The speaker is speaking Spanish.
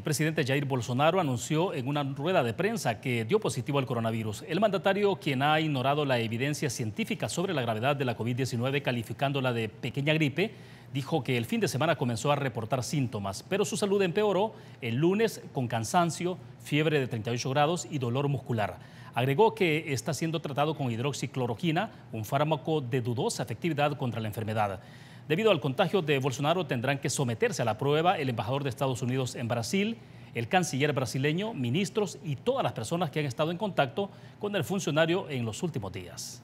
El presidente Jair Bolsonaro anunció en una rueda de prensa que dio positivo al coronavirus. El mandatario, quien ha ignorado la evidencia científica sobre la gravedad de la COVID-19, calificándola de pequeña gripe, dijo que el fin de semana comenzó a reportar síntomas, pero su salud empeoró el lunes con cansancio, fiebre de 38 grados y dolor muscular. Agregó que está siendo tratado con hidroxicloroquina, un fármaco de dudosa efectividad contra la enfermedad. Debido al contagio de Bolsonaro tendrán que someterse a la prueba el embajador de Estados Unidos en Brasil, el canciller brasileño, ministros y todas las personas que han estado en contacto con el funcionario en los últimos días.